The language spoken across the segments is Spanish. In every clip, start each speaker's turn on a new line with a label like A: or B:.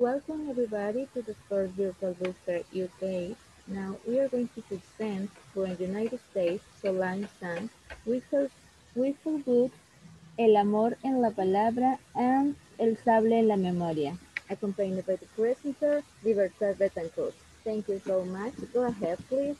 A: Welcome everybody to the first Virtual Booster UK. Now we are going to present for the United States Solange Sands with her, with her book El amor en la palabra and El sable en la memoria, accompanied by the presenter Libertad Betancourt. Thank you so much. Go ahead, please.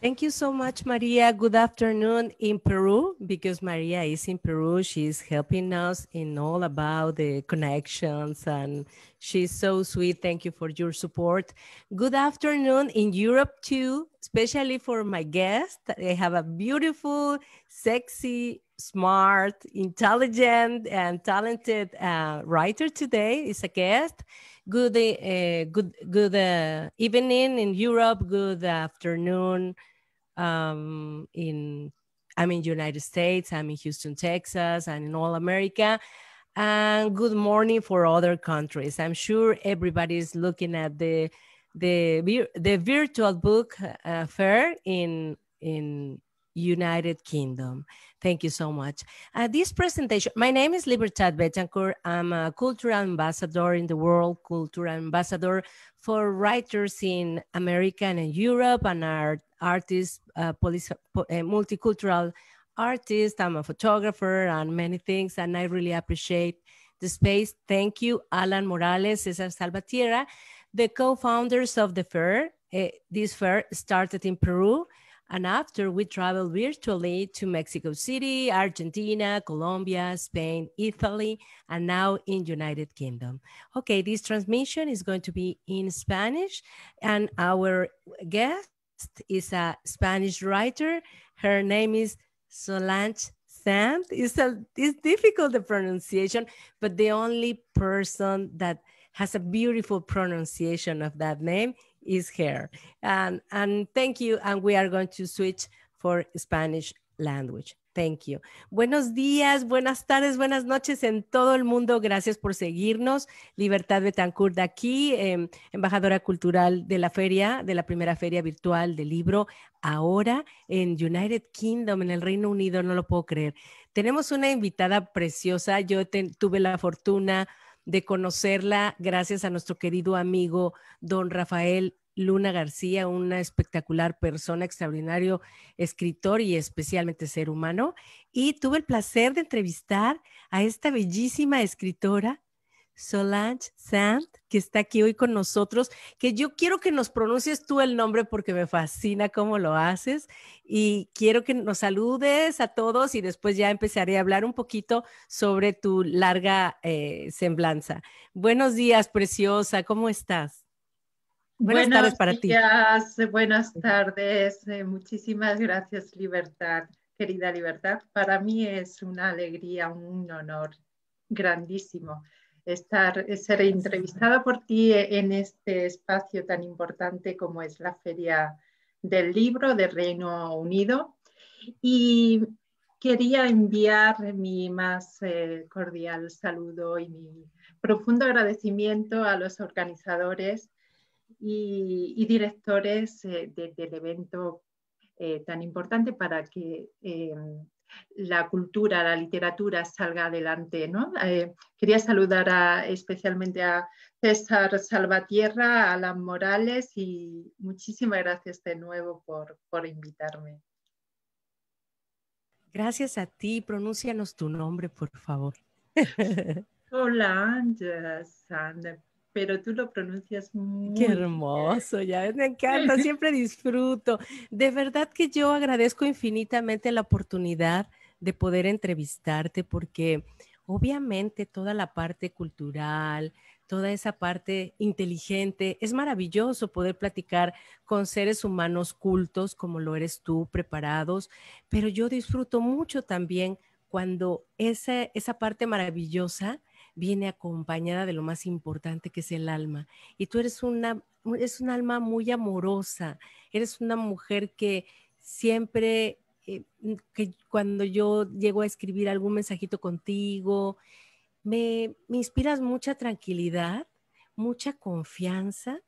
B: Thank you so much, Maria. Good afternoon in Peru, because Maria is in Peru. She's helping us in all about the connections and she's so sweet. Thank you for your support. Good afternoon in Europe too, especially for my guest. They have a beautiful, sexy smart, intelligent, and talented uh, writer today is a guest. Good, uh, good, good uh, evening in Europe. Good afternoon um, in. I'm in United States. I'm in Houston, Texas, and in all America. And good morning for other countries. I'm sure everybody is looking at the the the virtual book uh, fair in in United Kingdom. Thank you so much. Uh, this presentation, my name is Libertad Betancourt. I'm a cultural ambassador in the world, cultural ambassador for writers in America and Europe, and art, artists, uh, police, po, uh, multicultural artist. I'm a photographer and many things, and I really appreciate the space. Thank you, Alan Morales, Cesar Salvatierra, the co-founders of the fair. Eh, this fair started in Peru and after, we traveled virtually to Mexico City, Argentina, Colombia, Spain, Italy, and now in United Kingdom. Okay, this transmission is going to be in Spanish, and our guest is a Spanish writer. Her name is Solange Sand. It's, a, it's difficult, the pronunciation, but the only person that has a beautiful pronunciation of that name is here. And, and thank you. And we are going to switch for Spanish language. Thank you. Buenos días, buenas tardes, buenas noches en todo el mundo. Gracias por seguirnos. Libertad Betancourt de aquí, em, embajadora cultural de la feria, de la primera feria virtual del libro, ahora en United Kingdom, en el Reino Unido, no lo puedo creer. Tenemos una invitada preciosa. Yo tuve la fortuna de conocerla gracias a nuestro querido amigo don Rafael Luna García, una espectacular persona, extraordinario escritor y especialmente ser humano. Y tuve el placer de entrevistar a esta bellísima escritora Solange Sand, que está aquí hoy con nosotros, que yo quiero que nos pronuncies tú el nombre porque me fascina cómo lo haces y quiero que nos saludes a todos y después ya empezaré a hablar un poquito sobre tu larga eh, semblanza. Buenos días, preciosa, ¿cómo estás? Buenas tardes para ti.
A: Buenas tardes, eh, muchísimas gracias, Libertad, querida Libertad. Para mí es una alegría, un honor grandísimo estar, ser entrevistada por ti en este espacio tan importante como es la Feria del Libro de Reino Unido. Y quería enviar mi más eh, cordial saludo y mi profundo agradecimiento a los organizadores y, directores eh, del evento eh, tan importante para que la cultura, la literatura salga adelante. ¿no? Eh, quería saludar especialmente a César Salvatierra, a Alan Morales y muchísimas gracias de nuevo por, invitarme.
B: Gracias a ti. Pronúncianos tu nombre, por favor.
A: Hola, Sandra pero tú lo pronuncias muy Qué
B: hermoso, ya me encanta, siempre disfruto. De verdad que yo agradezco infinitamente la oportunidad de poder entrevistarte porque obviamente toda la parte cultural, toda esa parte inteligente, es maravilloso poder platicar con seres humanos cultos como lo eres tú, preparados, pero yo disfruto mucho también cuando esa, esa parte maravillosa viene acompañada de lo más importante que es el alma. Y tú eres una, es un alma muy amorosa, eres una mujer que siempre, eh, que cuando yo llego a escribir algún mensajito contigo, me, me inspiras mucha tranquilidad, mucha confianza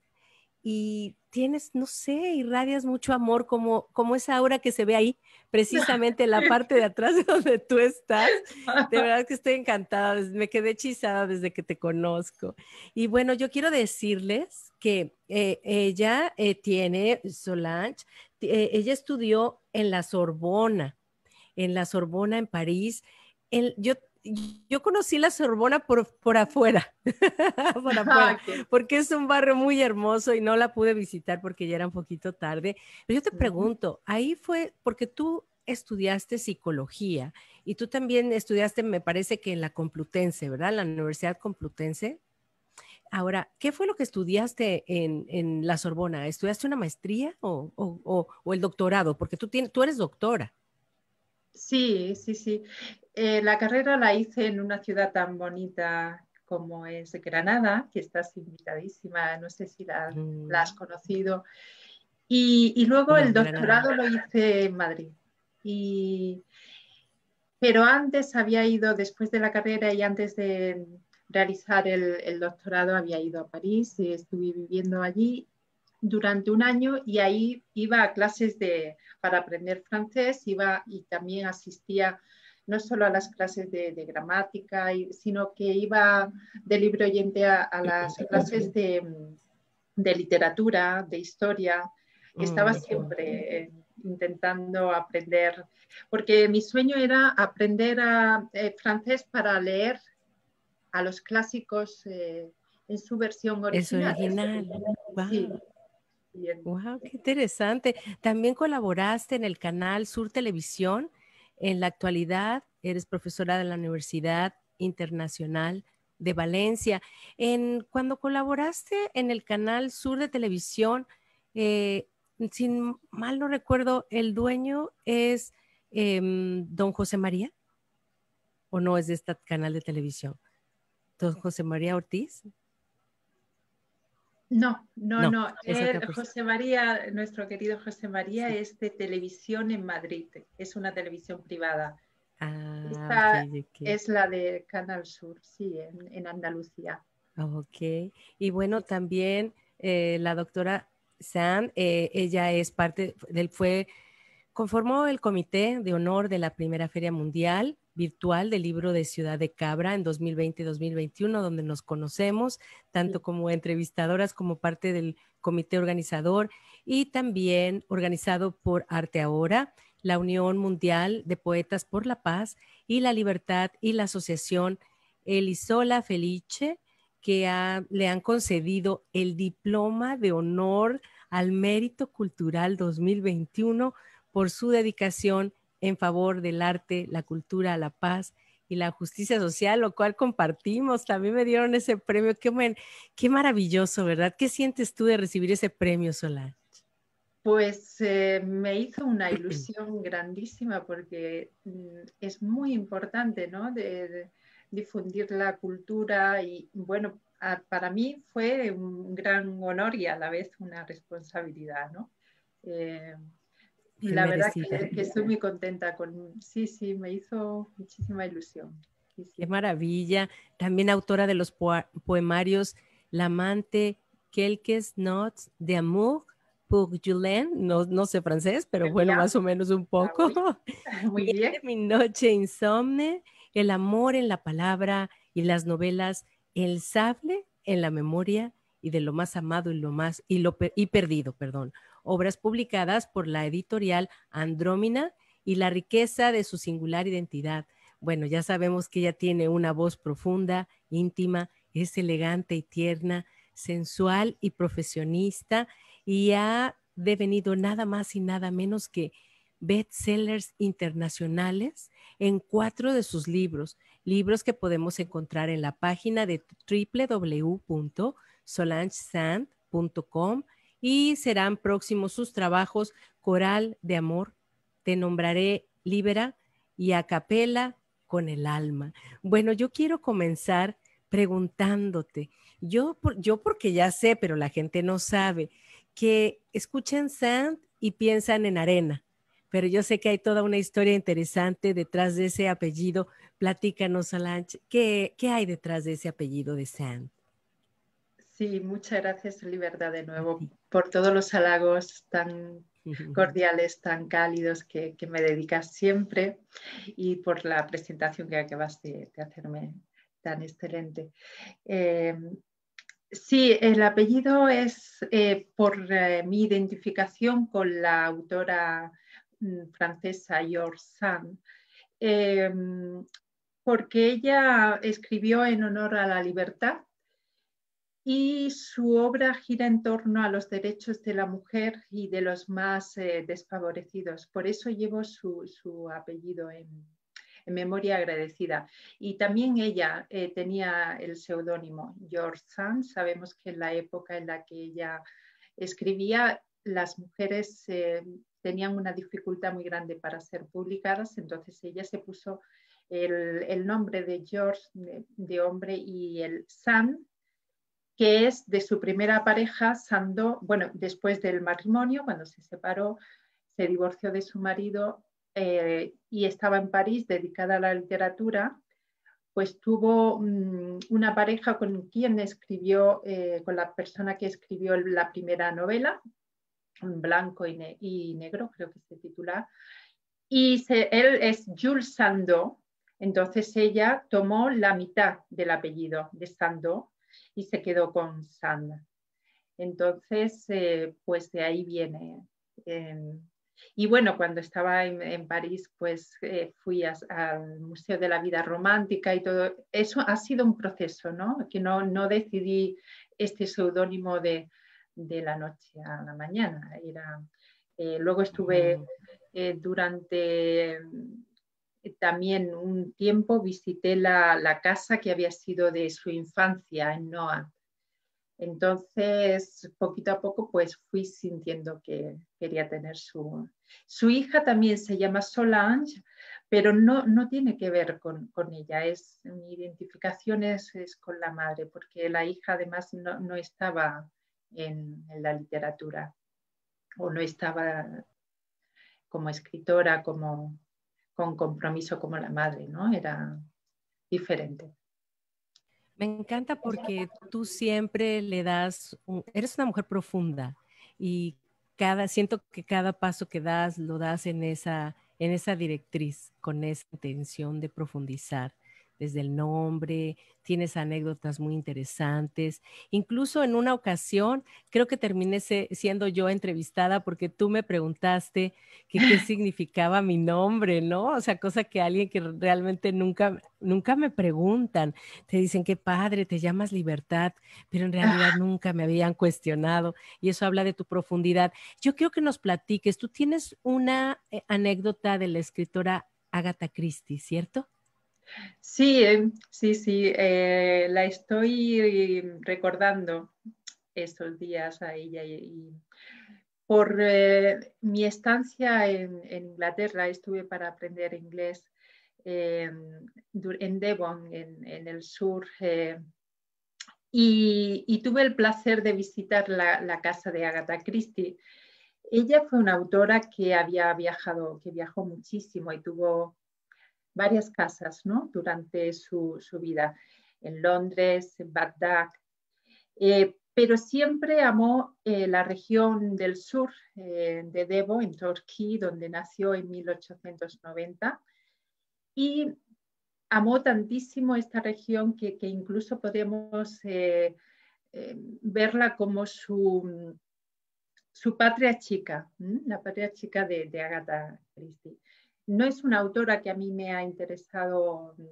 B: y tienes, no sé, irradias mucho amor, como, como esa aura que se ve ahí, precisamente en la parte de atrás de donde tú estás. De verdad que estoy encantada, me quedé hechizada desde que te conozco. Y bueno, yo quiero decirles que eh, ella eh, tiene, Solange, eh, ella estudió en la Sorbona, en la Sorbona en París. yo yo conocí la Sorbona por, por afuera, porque es un barrio muy hermoso y no la pude visitar porque ya era un poquito tarde. Pero yo te pregunto, ahí fue, porque tú estudiaste psicología y tú también estudiaste, me parece que en la Complutense, ¿verdad? La Universidad Complutense. Ahora, ¿qué fue lo que estudiaste en, en la Sorbona? ¿Estudiaste una maestría o, o, o el doctorado?
A: Porque tú, tienes, tú eres doctora. Sí, sí, sí. Eh, la carrera la hice en una ciudad tan bonita como es Granada, que estás invitadísima, no sé si la, mm. has conocido. Y, luego el doctorado lo hice en Madrid. Y, pero antes había ido, después de la carrera y antes de realizar el doctorado, había ido a París y estuve viviendo allí durante un año y ahí iba a clases de, para aprender francés, iba y también asistía no solo a las clases de, gramática, sino que iba de libro oyente a, las clases de, literatura, de historia. Mm, Estaba siempre intentando aprender, porque mi sueño era aprender eh, francés para leer a los clásicos eh, en su versión original.
B: Wow, qué interesante. También colaboraste en el canal Sur Televisión. En la actualidad eres profesora de la Universidad Internacional de Valencia. cuando colaboraste en el canal Sur de Televisión, eh, sin mal no recuerdo, el dueño es em, don José María, o no es de este canal de televisión. Don José María Ortiz.
A: No, no, no. Eh, José María, nuestro querido José María, es de televisión en Madrid. Es una televisión privada. Ah, es la de Canal Sur, sí, en, Andalucía.
B: Ok. Y bueno, también eh, la doctora San, eh, ella es parte del, fue, conformó el comité de honor de la primera feria mundial virtual del libro de Ciudad de Cabra en 2020-2021, donde nos conocemos, tanto como entrevistadoras como parte del comité organizador y también organizado por Arte Ahora, la Unión Mundial de Poetas por la Paz y la Libertad y la Asociación Elisola Felice, que le han concedido el diploma de honor al mérito cultural 2021 por su dedicación en favor del arte, la cultura, la paz y la justicia social, lo cual compartimos. También me dieron ese premio. Qué, maravilloso, ¿verdad? ¿Qué sientes tú de recibir ese premio, Solange?
A: Pues eh, me hizo una ilusión grandísima porque mm, es muy importante, ¿no? De, difundir la cultura y, bueno, para mí fue un gran honor y a la vez una responsabilidad, ¿no? Eh, la verdad que, estoy muy contenta con, sí, sí, me hizo muchísima ilusión.
B: Qué maravilla. También autora de los poemarios La amante, Quelques Notes de Amour, pour Julien, no, sé francés, pero bueno, más o menos un ah, poco. Muy bien. Mi noche insomne, el amor en la palabra y las novelas, el sable en la memoria y de lo más amado y lo más y lo y perdido, perdón obras publicadas por la editorial Andrómina y la riqueza de su singular identidad. Bueno, ya sabemos que ella tiene una voz profunda, íntima, es elegante y tierna, sensual y profesionista y ha devenido nada más y nada menos que bestsellers internacionales en cuatro de sus libros, libros que podemos encontrar en la página de www.solangesand.com y serán próximos sus trabajos Coral de Amor, Te Nombraré Libera y Acapela con el Alma. Bueno, yo quiero comenzar preguntándote, yo, yo porque ya sé, pero la gente no sabe, que escuchan sand y piensan en arena, pero yo sé que hay toda una historia interesante detrás de ese apellido. Platícanos,
A: Alanche, ¿qué, qué hay detrás de ese apellido de sand? Sí, muchas gracias, Libertad, de nuevo por todos los halagos tan cordiales, tan cálidos que, me dedicas siempre y por la presentación que acabas de, hacerme tan excelente. Eh, sí, el apellido es eh, por eh, mi identificación con la autora mm, francesa Yor San, porque ella escribió en honor a la libertad y su obra gira en torno a los derechos de la mujer y de los más eh, desfavorecidos. Por eso llevo su, apellido en, memoria agradecida. Y también ella eh, tenía el seudónimo George Sand. Sabemos que en la época en la que ella escribía, las mujeres eh, tenían una dificultad muy grande para ser publicadas, entonces ella se puso el, nombre de George de, de hombre y el Sand que es de su primera pareja, Sando, bueno, después del matrimonio, cuando se separó, se divorció de su marido eh, y estaba en París dedicada a la literatura, pues tuvo mm, una pareja con quien escribió, eh, con la persona que escribió la primera novela, en blanco y, negro, creo que se titula, y él es Jules Sando, entonces ella tomó la mitad del apellido de Sando y se quedó con Sandra. Entonces, eh, pues de ahí viene. Em, y bueno, cuando estaba en, París, pues eh, fui al Museo de la Vida Romántica y todo. Eso ha sido un proceso, ¿no? Que no, no decidí este seudónimo de, de, la noche a la mañana. Era, eh, luego estuve mm. durante eh, también un tiempo visité la, casa que había sido de su infancia en Noah Entonces, poquito a poco, pues fui sintiendo que quería tener su... Su hija también se llama Solange, pero no, no tiene que ver con, ella. Es, mi identificación es, con la madre, porque la hija además no, estaba en la literatura o no estaba como escritora, como, con compromiso como la madre, ¿no? Era diferente. Me encanta porque tú siempre le das,
B: eres una mujer profunda y cada, siento que cada paso que das lo das en esa, en esa directriz, con esa intención de profundizar desde el nombre, tienes anécdotas muy interesantes. Incluso en una ocasión, creo que terminé siendo yo entrevistada porque tú me preguntaste qué significaba mi nombre, ¿no? O sea, cosa que alguien que realmente nunca, nunca me preguntan. Te dicen, qué padre, te llamas libertad, pero en realidad nunca me habían cuestionado y eso habla de tu profundidad. Yo quiero que nos platiques, tú tienes una
A: eh, anécdota de la escritora
B: Agatha Christie, ¿cierto?
A: Eh, sí, sí, sí, eh, la estoy recordando esos días a ella y, por eh, mi estancia en, Inglaterra estuve para aprender inglés en Devon, en, el sur, y, tuve el placer de visitar la casa de Agatha Christie. Ella fue una autora que había viajado, que viajó muchísimo y tuvo varias casas ¿no? durante su, vida, en Londres, en Bagdad, eh, pero siempre amó eh, la región del sur eh, de Debo, en Torquí, donde nació en 1890, y amó tantísimo esta región que, incluso podemos verla como su, patria chica, la patria chica de, de Agatha Christie. No es una autora que a mí me ha interesado, mm,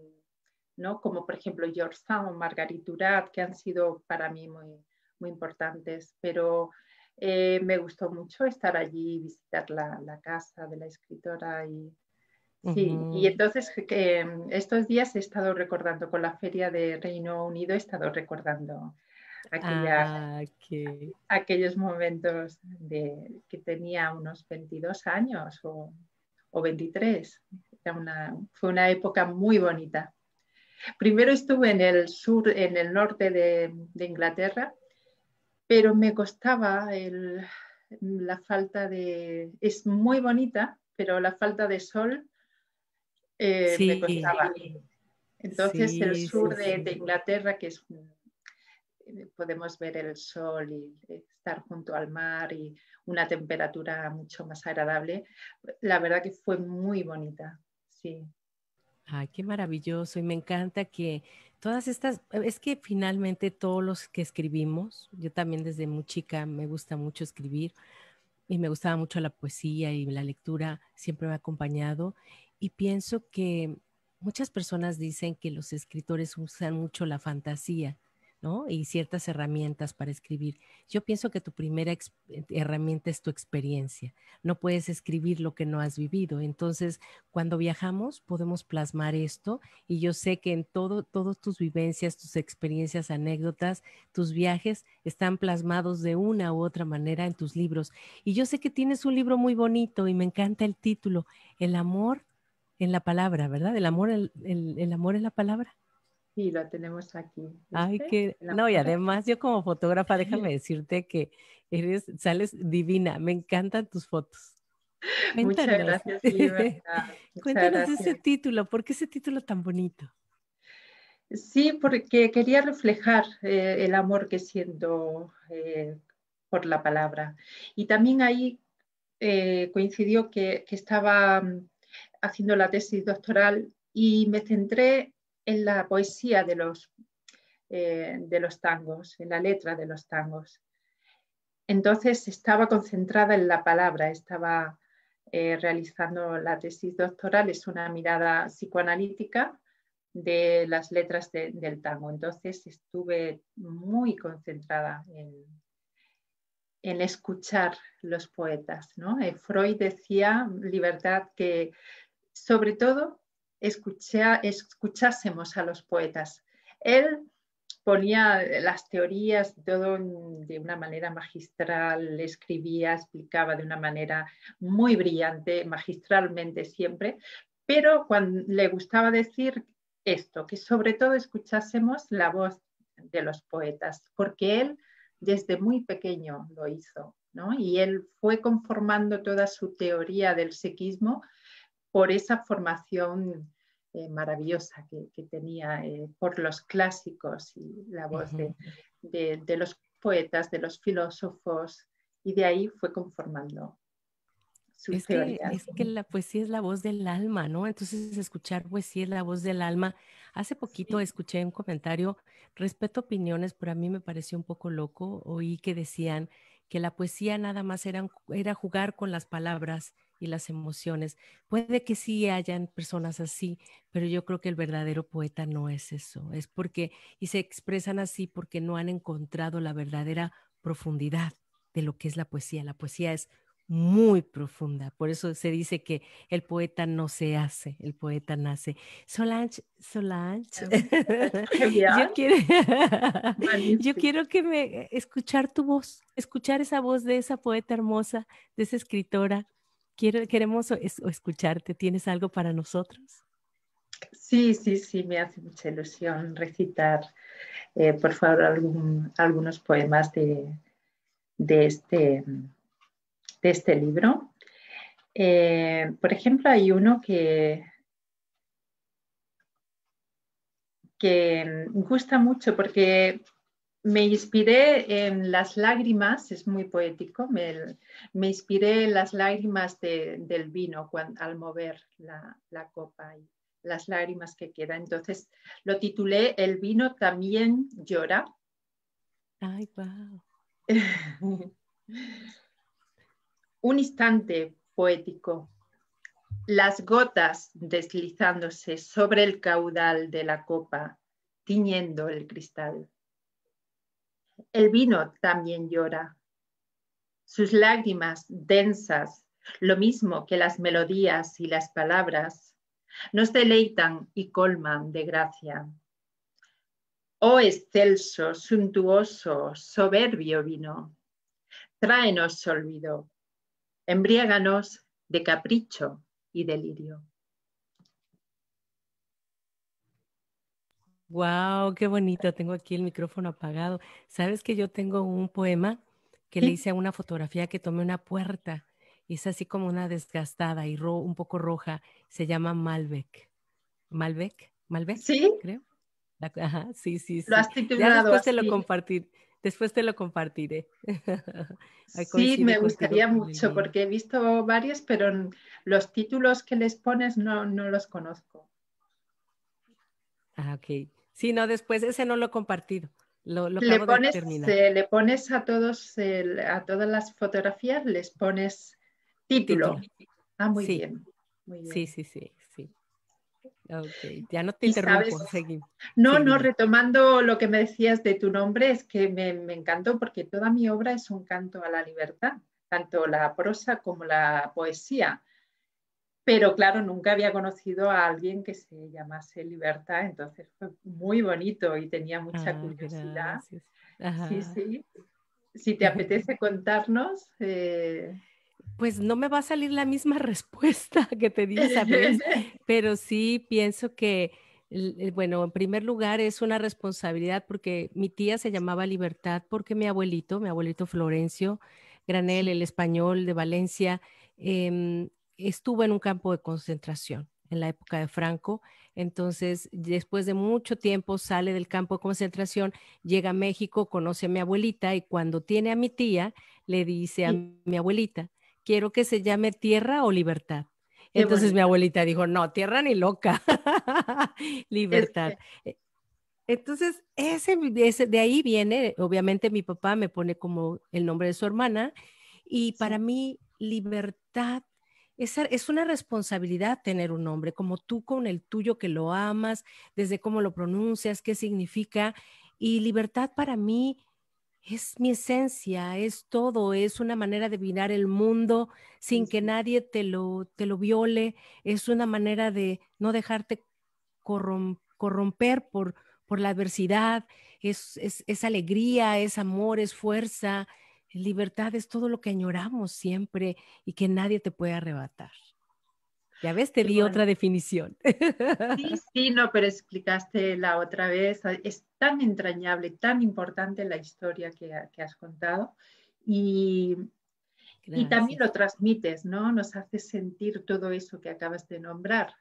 A: ¿no? como por ejemplo George o Margarit Durat, que han sido para mí muy, muy importantes, pero eh, me gustó mucho estar allí, visitar la, casa de la escritora y, y entonces eh, estos días he estado recordando con la feria de Reino Unido, he estado recordando ah, aquellos momentos de que tenía unos 22 años o o 23. una, fue una época muy bonita. Primero estuve en el sur, en el norte de, Inglaterra, pero me costaba la falta de... Es muy bonita, pero la falta de sol eh, me costaba. Entonces el sur de, Inglaterra, que es eh, podemos ver el sol y estar junto al mar y una temperatura mucho más agradable. La verdad que fue muy bonita, sí.
B: Ay, qué maravilloso y me encanta que todas estas, es que finalmente todos los que escribimos, yo también desde muy chica me gusta mucho escribir y me gustaba mucho la poesía y la lectura siempre me ha acompañado y pienso que muchas personas dicen que los escritores usan mucho la fantasía y ciertas herramientas para escribir. Yo pienso que tu primera eh, herramienta es tu experiencia. No puedes escribir lo que no has vivido. Entonces, cuando viajamos, podemos plasmar esto y yo sé que en todo, todas tus vivencias, tus experiencias, anécdotas, tus viajes están plasmados de una u otra manera en tus libros. Y yo sé que tienes un libro muy bonito y me encanta el título, El amor en la palabra, ¿verdad? El amor, el, el amor en la palabra.
A: Sí, lo tenemos aquí. Ay, que no, y además
B: yo como fotógrafa, déjame decirte que eres, sales divina, me encantan tus fotos. Muchas gracias, Cuéntanos ese
A: título, ¿por qué ese título tan bonito? Sí, porque quería reflejar eh, el amor que siento eh, por la palabra. Y también ahí eh, coincidió que estaba mm, haciendo la tesis doctoral y me centré en la poesía de los, eh, de los tangos, en la letra de los tangos. Entonces estaba concentrada en la palabra, estaba eh, realizando la tesis doctoral, es una mirada psicoanalítica de las letras del tango. Entonces estuve muy concentrada en, en escuchar los poetas. ¿no? Eh, Freud decía, libertad, que sobre todo escuchásemos a los poetas. Él ponía las teorías todo de una manera magistral, escribía, explicaba de una manera muy brillante, magistralmente siempre, pero cuando le gustaba decir esto, que sobre todo escuchásemos la voz de los poetas, porque él desde muy pequeño lo hizo, Y él fue conformando toda su teoría del sequismo por esa formación eh, maravillosa que, tenía, eh, por los clásicos y la voz de, los poetas, de los filósofos, y de ahí fue conformando. Su
B: es, es que la poesía es la voz del alma, ¿no? Entonces, escuchar poesía es la voz del alma. Hace poquito escuché un comentario, respeto opiniones, pero a mí me pareció un poco loco. Oí que decían que la poesía nada más era jugar con las palabras y las emociones. Puede que sí hayan personas así, pero yo creo que el verdadero poeta no es eso. Es porque, y se expresan así porque no han encontrado la verdadera profundidad de lo que es la poesía. La poesía es muy profunda. Por eso se dice que el poeta no se hace, el poeta nace. Solange, Solange, em, yo, quiero, yo quiero que me eh, escuchar tu voz, escuchar esa voz de esa poeta hermosa, de esa escritora queremos escucharte. ¿Tienes algo para nosotros? Sí, sí, sí, me hace mucha
A: ilusión recitar, eh, por favor, algún, algunos poemas de, este, de este libro. Eh, por ejemplo, hay uno que, que gusta mucho porque me inspiré en las lágrimas, es muy poético, me, inspiré en las lágrimas del vino al mover la, copa y las lágrimas que quedan. Entonces lo titulé El vino también llora. Ay, Un instante poético. Las gotas deslizándose sobre el caudal de la copa, tiñendo el cristal el vino también llora. Sus lágrimas densas, lo mismo que las melodías y las palabras, nos deleitan y colman de gracia. Oh excelso, suntuoso, soberbio vino, tráenos olvido, embriáganos de capricho y delirio.
B: Wow, qué bonito. Tengo aquí el micrófono apagado. Sabes que yo tengo un poema que le hice a una fotografía que tomé una puerta y es así como una desgastada y un poco roja. Se llama Malbec. Malbec, Malbec. Sí, creo. ajá, sí, sí, sí. Lo has titulado. después te lo compartir, después te lo compartiré. sí, me gustaría mucho porque
A: he visto varios, pero los títulos que les pones no los conozco.
B: Ah, ok. Sí, no, después ese no lo he compartido. Lo, lo le, pones, le
A: pones a todos a todas las fotografías, les pones título. Ah, muy, bien. Sí,
B: sí, sí, sí. Ya no te interrumpo,
A: No, no, retomando lo que me decías de tu nombre, es que me, encantó porque toda mi obra es un canto a la libertad, tanto la prosa como la poesía pero claro, nunca había conocido a alguien que se llamase Libertad, entonces fue muy bonito y tenía mucha ah, curiosidad. Sí, sí. Si te apetece contarnos. Eh. Pues no me va a salir la misma respuesta
B: que te di esa vez, pero sí pienso que, bueno, en primer lugar es una responsabilidad porque mi tía se llamaba Libertad porque mi abuelito, mi abuelito Florencio Granel, el español de Valencia, em, estuvo en un campo de concentración en la época de Franco. Entonces, después de mucho tiempo, sale del campo de concentración, llega a México, conoce a mi abuelita y cuando tiene a mi tía, le dice a mi abuelita, quiero que se llame Tierra o Libertad. Entonces mi abuelita dijo, no, tierra ni loca, libertad. E, entonces, de ahí viene, obviamente mi papá me pone como el nombre de su hermana y para mí libertad es una responsabilidad tener un hombre, como tú con el tuyo que lo amas, desde cómo lo pronuncias, qué significa. Y libertad para mí es mi esencia, es todo, es una manera de mirar el mundo sin que nadie te lo, te lo viole, es una manera de no dejarte corromper por, por la adversidad, es, es alegría, es amor, es fuerza, Libertad es todo lo que añoramos siempre y que nadie te puede arrebatar.
A: Ya ves, te di otra
B: definición. Sí,
A: sí, no, pero explicaste la otra vez. Ah, es tan entrañable, tan importante la historia que, has contado. Y, y, también lo transmites, ¿no? Nos haces sentir todo eso que acabas de nombrar,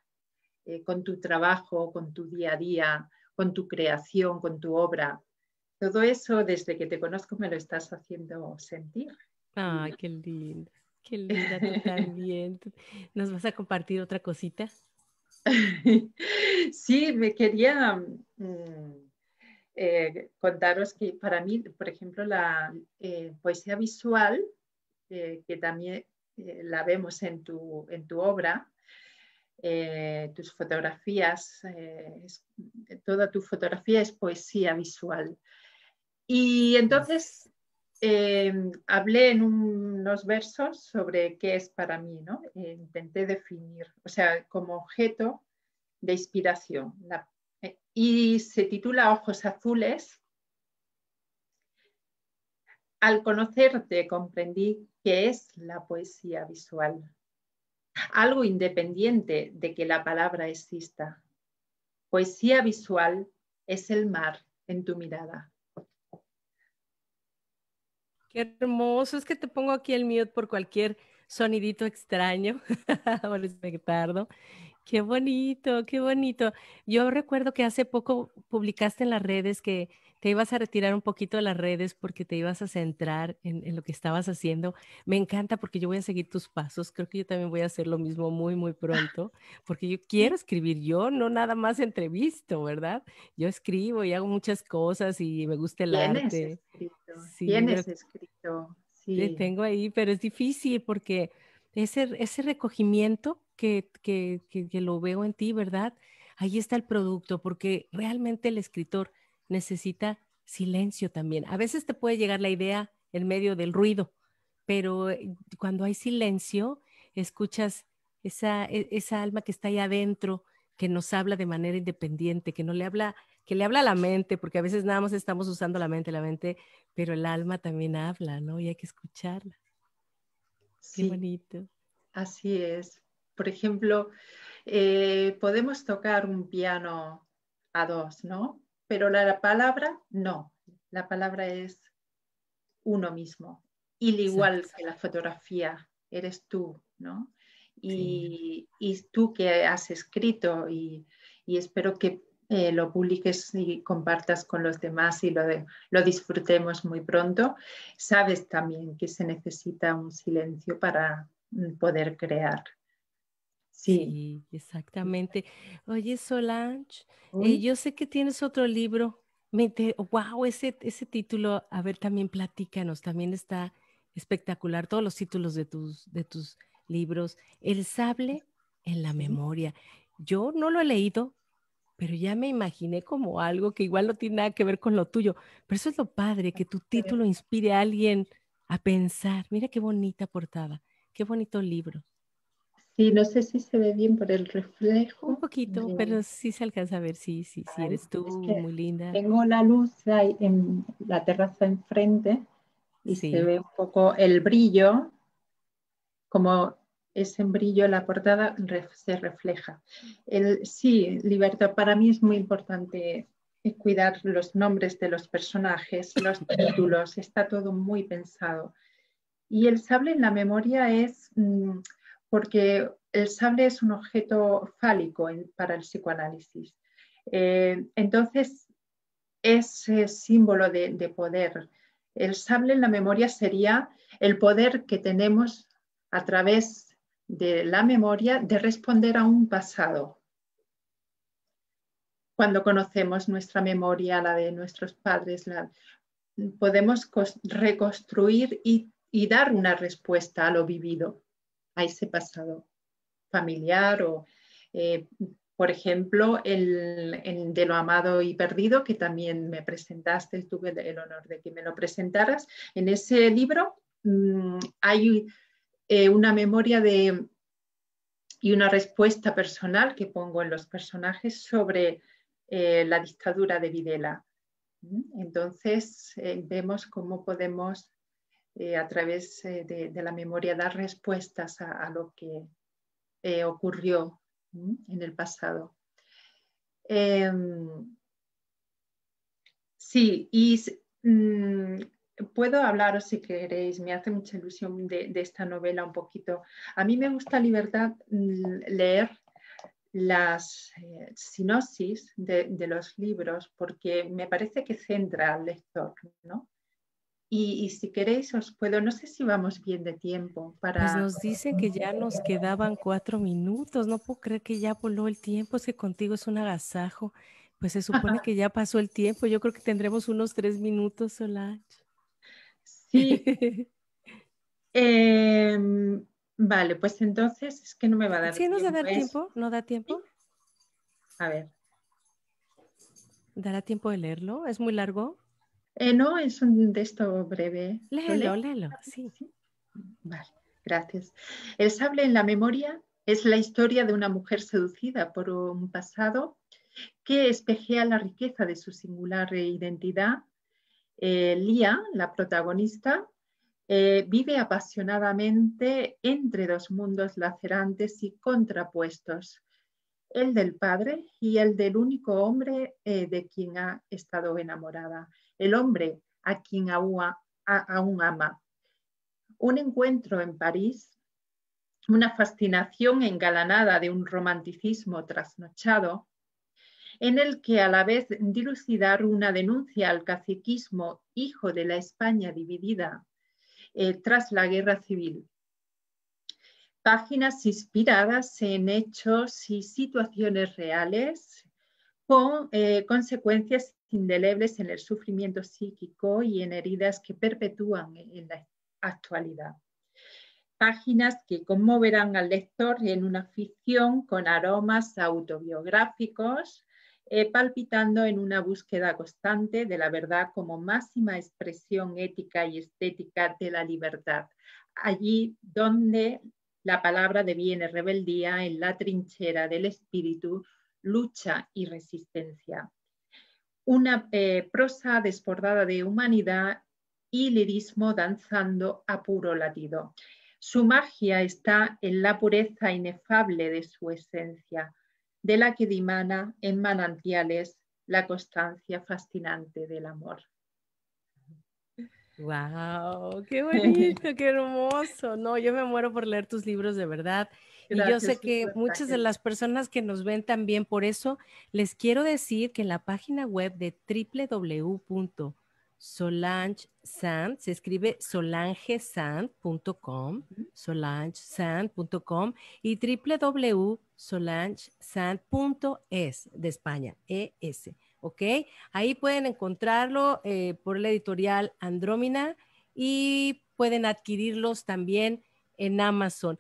A: eh, con tu trabajo, con tu día a día, con tu creación, con tu obra todo eso desde que te conozco me lo estás haciendo sentir.
B: Ay, ah, qué linda,
A: qué
B: linda ¿Nos vas a compartir
A: otra cosita? Sí, me quería mm, eh, contaros que para mí, por ejemplo, la eh, poesía visual, eh, que también la vemos en tu, obra, tus fotografías, toda tu fotografía es poesía visual. Y entonces eh, hablé en unos versos sobre qué es para mí, ¿no? Eh, intenté definir, o sea, como objeto de inspiración. Eh, y se titula Ojos Azules. Al conocerte comprendí qué es la poesía visual, algo independiente de que la palabra exista. Poesía visual es el mar en tu mirada
B: hermoso, es que te pongo aquí el mute por cualquier sonidito extraño Qué bonito, qué bonito. Yo recuerdo que hace poco publicaste en las redes que te ibas a retirar un poquito de las redes porque te ibas a centrar en, en, lo que estabas haciendo. Me encanta porque yo voy a seguir tus pasos. Creo que yo también voy a hacer lo mismo muy, muy pronto, porque yo quiero escribir yo, no nada más entrevisto, ¿verdad? Yo escribo y hago muchas cosas y me gusta el ¿Tienes arte.
A: Escrito, sí, tienes escrito. Sí. Le tengo
B: ahí, pero es difícil porque ese, ese recogimiento que, que, que lo veo en ti, ¿verdad? Ahí está el producto, porque realmente el escritor necesita silencio también. A veces te puede llegar la idea en medio del ruido, pero eh, cuando hay silencio, escuchas e, esa, alma que está ahí adentro, que nos habla de manera independiente, que no le habla, que le habla la mente, porque a veces nada más estamos usando la mente, la mente, pero el alma también habla,
A: ¿no? Y hay que escucharla. Sí, bonito. Así es. Por ejemplo, eh, podemos tocar un piano a dos, ¿no? pero la palabra no, la palabra es uno mismo, y igual que la fotografía, eres tú, ¿no? Y, tú que has escrito y, espero que eh, lo publiques y compartas con los demás y lo, lo disfrutemos muy pronto. Sabes también que se necesita un silencio para mm, poder crear. Sí.
B: exactamente. Oye, Solange, eh, yo sé que tienes otro libro. Me Wow, ese, ese título, a ver, también platícanos, también está espectacular, todos los títulos de tus, de tus libros. El sable en la memoria. Yo no lo he leído, pero ya me imaginé como algo que igual no tiene nada que ver con lo tuyo. Pero eso es lo padre, que tu título inspire a alguien a pensar. Mira qué bonita portada, qué bonito libro.
A: Sí, no sé si se ve bien por el reflejo. Un
B: poquito, pero sí se alcanza a ver, sí, sí, sí, eres tú, muy
A: linda. Tengo la luz en la terraza enfrente y se ve un poco el brillo, como ese brillo en la portada se refleja. El, sí, Libertad, para mí es muy importante cuidar los nombres de los personajes, los títulos, está todo muy pensado. Y el sable en la memoria es... Mm, porque el sable es un objeto fálico para el psicoanálisis. Eh, entonces, es símbolo de, poder. El sable en la memoria sería el poder que tenemos a través de la memoria de responder a un pasado. Cuando conocemos nuestra memoria, la de nuestros padres, podemos reconstruir y dar una respuesta a lo vivido a ese pasado familiar o, eh, por ejemplo, el, de lo amado y perdido, que también me presentaste, tuve el honor de que me lo presentaras. En ese libro mm, hay eh, una memoria de, y una respuesta personal que pongo en los personajes sobre eh, la dictadura de Videla. ¿Mm? Entonces, vemos cómo podemos eh, a través eh, de, la memoria dar respuestas a, lo que eh, ocurrió en el pasado. Em, sí, y mm, puedo hablaros si queréis, me hace mucha ilusión de, esta novela un poquito. A mí me gusta libertad mm, leer las sinopsis de, de los libros porque me parece que centra al lector, ¿no? Y, si queréis, os puedo, no sé si vamos bien de tiempo pues para... Pues nos dicen que ya nos quedaban cuatro
B: minutos, no puedo creer que ya voló el tiempo, es que contigo es un agasajo, pues se supone que ya pasó el tiempo, yo creo que tendremos unos tres minutos, Solange.
A: Sí. Em, vale, pues entonces es que no me va a dar tiempo. ¿Sí nos va a dar tiempo?
B: ¿No da tiempo?
A: A ver. ¿Dará tiempo de leerlo? ¿Es muy largo? Eh, no, es un texto breve. Léelo, léelo, sí. Vale, gracias. El sable en la memoria es la historia de una mujer seducida por un pasado que espejea la riqueza de su singular identidad. Eh, Lía, la protagonista, eh, vive apasionadamente entre dos mundos lacerantes y contrapuestos, el del Padre y el del único hombre eh, de quien ha estado enamorada, el hombre a quien aún, ama. Un encuentro en París, una fascinación engalanada de un romanticismo trasnochado, en el que a la vez dilucidar una denuncia al caciquismo hijo de la España dividida eh, tras la guerra civil páginas inspiradas en hechos y situaciones reales con eh, consecuencias indelebles en el sufrimiento psíquico y en heridas que perpetúan en la actualidad. Páginas que conmoverán al lector en una ficción con aromas autobiográficos, eh, palpitando en una búsqueda constante de la verdad como máxima expresión ética y estética de la libertad, allí donde la palabra deviene rebeldía en la trinchera del espíritu, lucha y resistencia. Una eh, prosa desbordada de humanidad y lirismo danzando a puro latido. Su magia está en la pureza inefable de su esencia, de la que dimana en manantiales la constancia fascinante del amor.
B: Wow, qué bonito, qué hermoso. No, yo me muero por leer tus libros de verdad. y yo sé que muchas de las personas que nos ven también, por eso les quiero decir que en la página web de www.solangesand, se escribe solangesand.com, solangesand.com y www.solangesand.es de España, ES. ¿ok? Ahí pueden encontrarlo eh, por la editorial Andrómina y pueden adquirirlos también en Amazon.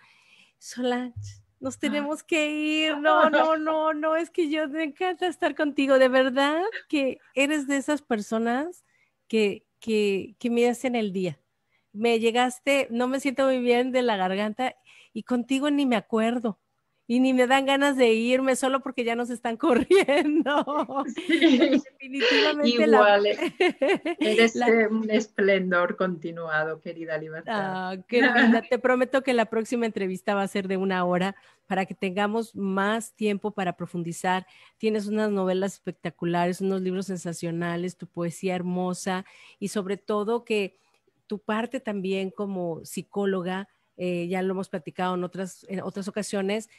B: Solange, nos ah. tenemos que ir. No, no, no, no, es que yo me encanta estar contigo. De verdad que eres de esas personas que, que, que me hacen el día. Me llegaste, no me siento muy bien de la garganta y contigo ni me acuerdo y ni me dan ganas de irme solo porque ya nos están corriendo.
A: Definitivamente Igual,
B: eh,
A: este, un esplendor continuado, querida Libertad. Ah, qué
B: Te prometo que la próxima entrevista va a ser de una hora para que tengamos más tiempo para profundizar. Tienes unas novelas espectaculares, unos libros sensacionales, tu poesía hermosa y sobre todo que tu parte también como psicóloga, eh, ya lo hemos platicado en otras, en otras ocasiones,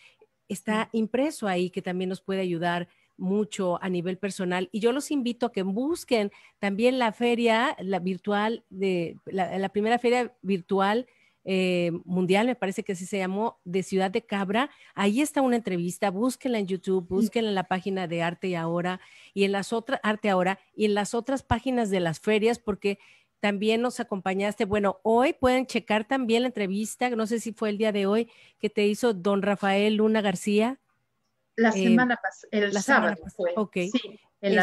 B: está impreso ahí que también nos puede ayudar mucho a nivel personal y yo los invito a que busquen también la feria la virtual de la, primera feria virtual eh, mundial me parece que así se llamó de Ciudad de Cabra ahí está una entrevista búsquenla en YouTube búsquenla en la página de Arte Ahora y en las otras Arte Ahora y en las otras páginas de las ferias porque también nos acompañaste. Bueno, hoy pueden checar también la entrevista, no sé si fue el día de hoy, que te hizo don Rafael Luna García. La eh, semana pasada, el sábado fue. Ok. Sí, el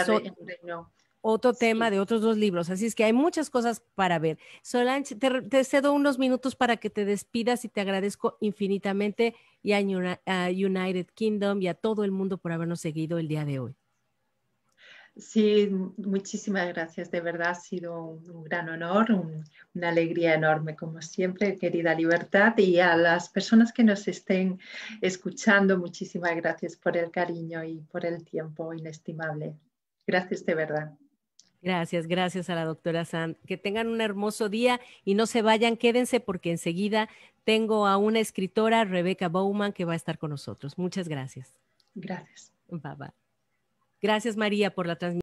B: Otro tema de otros dos libros, así es que hay muchas cosas para ver. Solange, te, te cedo unos minutos para que te despidas y te agradezco infinitamente y a United
A: Kingdom y a todo el mundo por habernos seguido el día de hoy. Sí, muchísimas gracias. De verdad ha sido un, gran honor, una alegría enorme, como siempre, querida Libertad. Y a las personas que nos estén escuchando, muchísimas gracias por el cariño y por el tiempo inestimable. Gracias de verdad.
B: Gracias, gracias a la doctora Sand. Que tengan un hermoso día y no se vayan, quédense porque enseguida tengo a una escritora, Rebeca Bowman, que va a estar con nosotros. Muchas gracias. Gracias. Bye Gracias, María, por la transmisión.